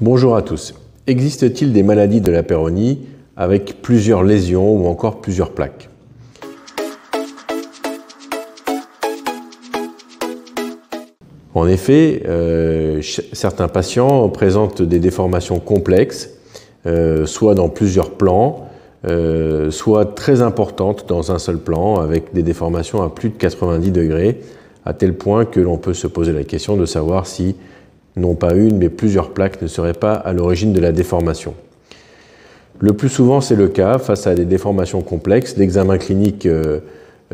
Bonjour à tous. Existe-t-il des maladies de la péronie avec plusieurs lésions ou encore plusieurs plaques En effet, euh, certains patients présentent des déformations complexes, euh, soit dans plusieurs plans, euh, soit très importantes dans un seul plan, avec des déformations à plus de 90 degrés, à tel point que l'on peut se poser la question de savoir si non pas une, mais plusieurs plaques ne seraient pas à l'origine de la déformation. Le plus souvent, c'est le cas face à des déformations complexes. L'examen clinique euh,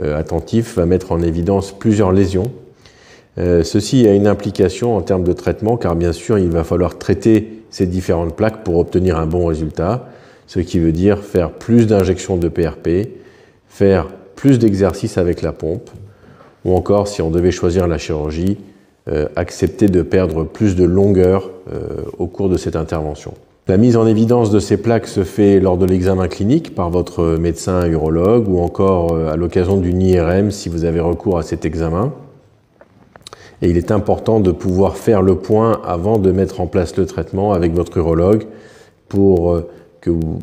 euh, attentif va mettre en évidence plusieurs lésions. Euh, ceci a une implication en termes de traitement, car bien sûr, il va falloir traiter ces différentes plaques pour obtenir un bon résultat, ce qui veut dire faire plus d'injections de PRP, faire plus d'exercices avec la pompe, ou encore, si on devait choisir la chirurgie, euh, accepter de perdre plus de longueur euh, au cours de cette intervention. La mise en évidence de ces plaques se fait lors de l'examen clinique par votre médecin urologue ou encore euh, à l'occasion d'une IRM si vous avez recours à cet examen. Et il est important de pouvoir faire le point avant de mettre en place le traitement avec votre urologue pour,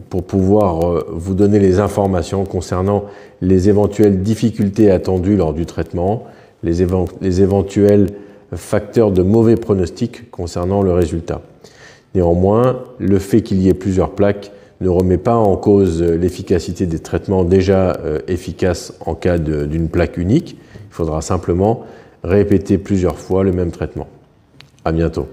pour pouvoir vous donner les informations concernant les éventuelles difficultés attendues lors du traitement, les, les éventuelles facteur de mauvais pronostic concernant le résultat. Néanmoins, le fait qu'il y ait plusieurs plaques ne remet pas en cause l'efficacité des traitements déjà euh, efficaces en cas d'une plaque unique. Il faudra simplement répéter plusieurs fois le même traitement. À bientôt.